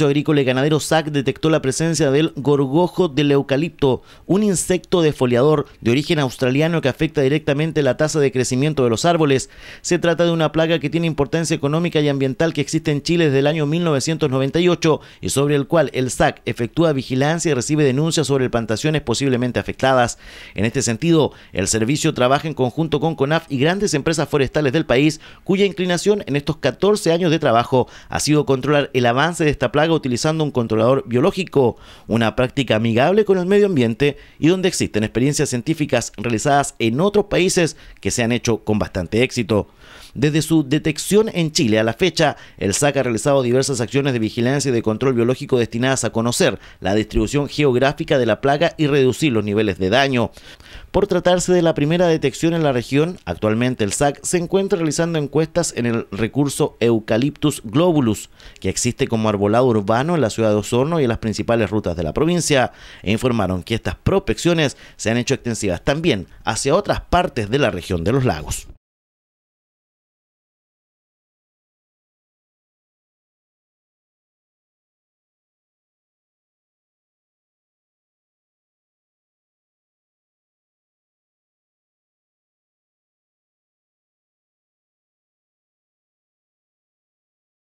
Agrícola y Ganadero SAC detectó la presencia del gorgojo del eucalipto, un insecto defoliador de origen australiano que afecta directamente la tasa de crecimiento de los árboles. Se trata de una plaga que tiene importancia económica y ambiental que existe en Chile desde el año 1998 y sobre el cual el SAC efectúa vigilancia y recibe denuncias sobre plantaciones posiblemente afectadas. En este sentido, el servicio trabaja en conjunto con CONAF y grandes empresas forestales del país, cuya inclinación en estos 14 años de trabajo ha sido controlar el avance de esta plaga utilizando un controlador biológico, una práctica amigable con el medio ambiente y donde existen experiencias científicas realizadas en otros países que se han hecho con bastante éxito. Desde su detección en Chile a la fecha, el SAC ha realizado diversas acciones de vigilancia y de control biológico destinadas a conocer la distribución geográfica de la plaga y reducir los niveles de daño. Por tratarse de la primera detección en la región, actualmente el SAC se encuentra realizando encuestas en el recurso Eucaliptus globulus, que existe como arbolado urbano en la ciudad de Osorno y en las principales rutas de la provincia, e informaron que estas prospecciones se han hecho extensivas también hacia otras partes de la región de los lagos.